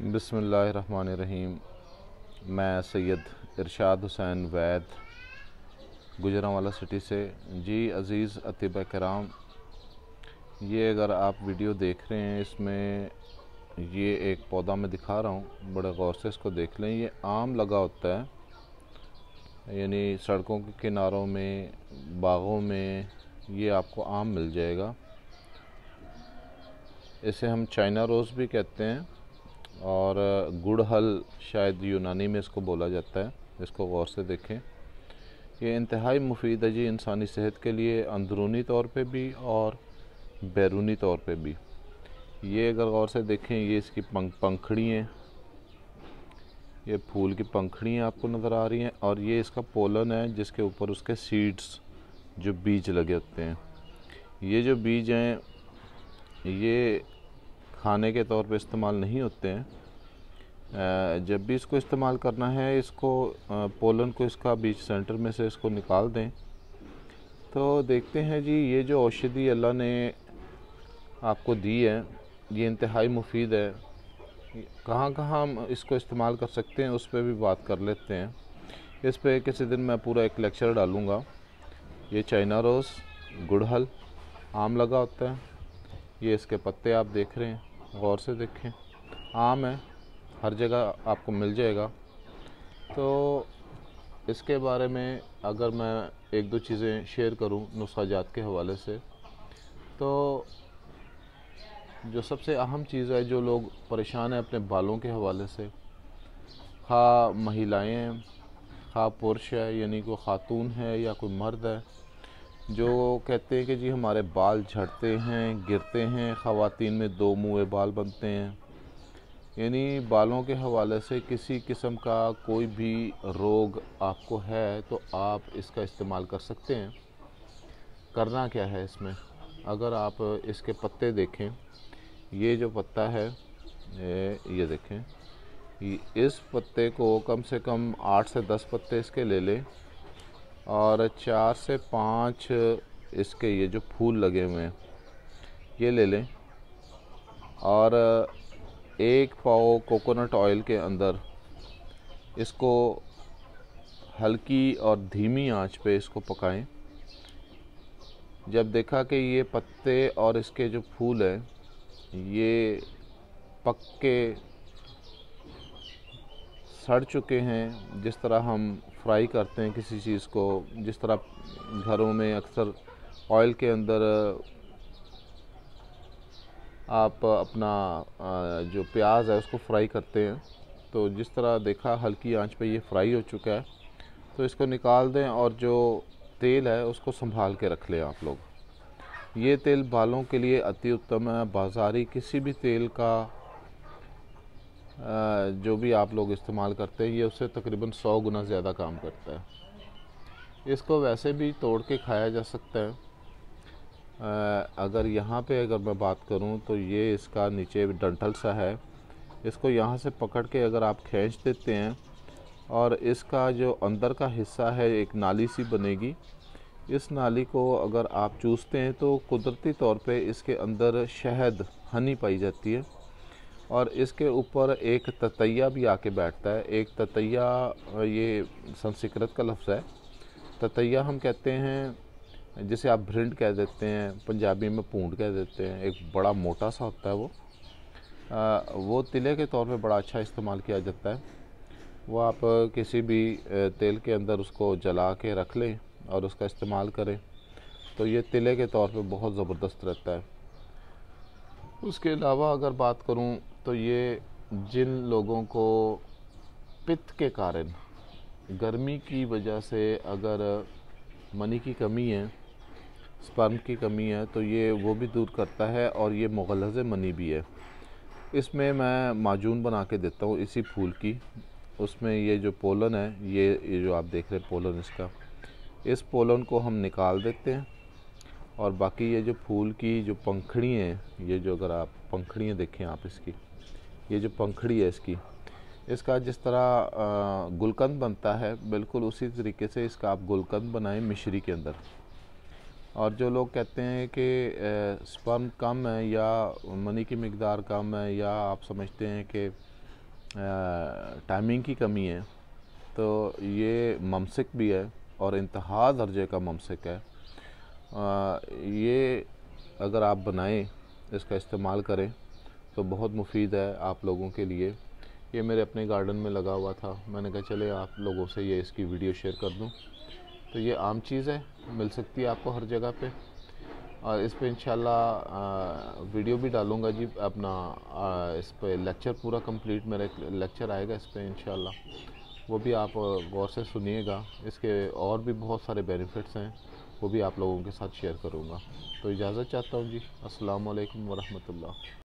रहीम मैं सैयद इरशाद हुसैन वैद गुजरावाला सिटी से जी अज़ीज़ अतिब कराम ये अगर आप वीडियो देख रहे हैं इसमें ये एक पौधा मैं दिखा रहा हूँ बड़े गौर से इसको देख लें ये आम लगा होता है यानी सड़कों के किनारों में बागों में ये आपको आम मिल जाएगा इसे हम चाइना रोज़ भी कहते हैं और गुड़हल शायद यूनानी में इसको बोला जाता है इसको गौर से देखें ये इंतहाई मुफीद है जी इंसानी सेहत के लिए अंदरूनी तौर पे भी और बैरूनी तौर पे भी ये अगर गौर से देखें ये इसकी पंख पंखड़ी हैं ये फूल की पंखड़ियाँ आपको नज़र आ रही हैं और ये इसका पोलन है जिसके ऊपर उसके सीड्स जो बीज लगे होते हैं ये जो बीज हैं ये खाने के तौर पे इस्तेमाल नहीं होते हैं जब भी इसको इस्तेमाल करना है इसको पोलन को इसका बीच सेंटर में से इसको निकाल दें तो देखते हैं जी ये जो औषधि अल्लाह ने आपको दी है ये इंतहाई मुफीद है कहाँ कहाँ हम इसको इस्तेमाल कर सकते हैं उस पर भी बात कर लेते हैं इस पर किसी दिन मैं पूरा एक लेक्चर डालूँगा ये चाइना रोज़ गुड़हल आम लगा होता है ये इसके पत्ते आप देख रहे हैं गौर से देखें आम है हर जगह आपको मिल जाएगा तो इसके बारे में अगर मैं एक दो चीज़ें शेयर करूं जात के हवाले से तो जो सबसे अहम चीज़ है जो लोग परेशान हैं अपने बालों के हवाले से खा महिलाएं खा पुरुष है यानी कोई ख़ातून है या कोई मर्द है जो कहते हैं कि जी हमारे बाल झड़ते हैं गिरते हैं ख़वातीन में दो मुँह बाल बनते हैं यानी बालों के हवाले से किसी किस्म का कोई भी रोग आपको है तो आप इसका इस्तेमाल कर सकते हैं करना क्या है इसमें अगर आप इसके पत्ते देखें ये जो पत्ता है ये देखें इस पत्ते को कम से कम आठ से दस पत्ते इसके ले लें और चार से पाँच इसके ये जो फूल लगे हुए हैं ये ले लें और एक पाओ कोकोनट ऑयल के अंदर इसको हल्की और धीमी आंच पे इसको पकाएं जब देखा कि ये पत्ते और इसके जो फूल हैं ये पक के सड़ चुके हैं जिस तरह हम फ्राई करते हैं किसी चीज़ को जिस तरह घरों में अक्सर ऑयल के अंदर आप अपना जो प्याज है उसको फ्राई करते हैं तो जिस तरह देखा हल्की आंच पे ये फ्राई हो चुका है तो इसको निकाल दें और जो तेल है उसको संभाल के रख लें आप लोग ये तेल बालों के लिए अति उत्तम है बाज़ारी किसी भी तेल का जो भी आप लोग इस्तेमाल करते हैं ये उससे तकरीबन सौ गुना ज़्यादा काम करता है इसको वैसे भी तोड़ के खाया जा सकता है अगर यहाँ पे अगर मैं बात करूँ तो ये इसका नीचे डंठल सा है इसको यहाँ से पकड़ के अगर आप खींच देते हैं और इसका जो अंदर का हिस्सा है एक नाली सी बनेगी इस नाली को अगर आप चूसते हैं तो कुदरती तौर पे इसके अंदर शहद हनी पाई जाती है और इसके ऊपर एक ततैया भी आके बैठता है एक ततैया ये संस्कृत का लफ्ज़ है ततैया हम कहते हैं जिसे आप भ्रिंड कह देते हैं पंजाबी में पूंड कह देते हैं एक बड़ा मोटा सा होता है वो आ, वो तिले के तौर पे बड़ा अच्छा इस्तेमाल किया जाता है वो आप किसी भी तेल के अंदर उसको जला के रख लें और उसका इस्तेमाल करें तो ये तिले के तौर पे बहुत ज़बरदस्त रहता है उसके अलावा अगर बात करूँ तो ये जिन लोगों को पित्त के कारण गर्मी की वजह से अगर मनी की कमी है स्पर्म की कमी है तो ये वो भी दूर करता है और ये मुगलज मनी भी है इसमें मैं माजून बना के देता हूँ इसी फूल की उसमें ये जो पोलन है ये ये जो आप देख रहे हैं पोलन इसका इस पोलन को हम निकाल देते हैं और बाकी ये जो फूल की जो पंखड़ियाँ हैं ये जो अगर आप पंखड़ियाँ देखें आप इसकी ये जो पंखड़ी है इसकी इसका जिस तरह गुलकंद बनता है बिल्कुल उसी तरीके से इसका आप गुलकंद बनाएं मिश्री के अंदर और जो लोग कहते हैं कि स्पर्म कम है या मनी की मकदार कम है या आप समझते हैं कि टाइमिंग की कमी है तो ये ममसिक भी है और इंतहा दर्जे का ममसिक है आ, ये अगर आप बनाएं इसका इस्तेमाल करें तो बहुत मुफीद है आप लोगों के लिए ये मेरे अपने गार्डन में लगा हुआ था मैंने कहा चले आप लोगों से ये इसकी वीडियो शेयर कर दूँ तो ये आम चीज़ है मिल सकती है आपको हर जगह पे और इस पर इन वीडियो भी डालूंगा जी अपना इस पर लेक्चर पूरा कंप्लीट मेरा लेक्चर आएगा इस पर इन वो भी आप गौर से सुनिएगा इसके और भी बहुत सारे बेनिफिट्स हैं वो भी आप लोगों के साथ शेयर करूँगा तो इजाज़त चाहता हूँ जी अस्सलाम वालेकुम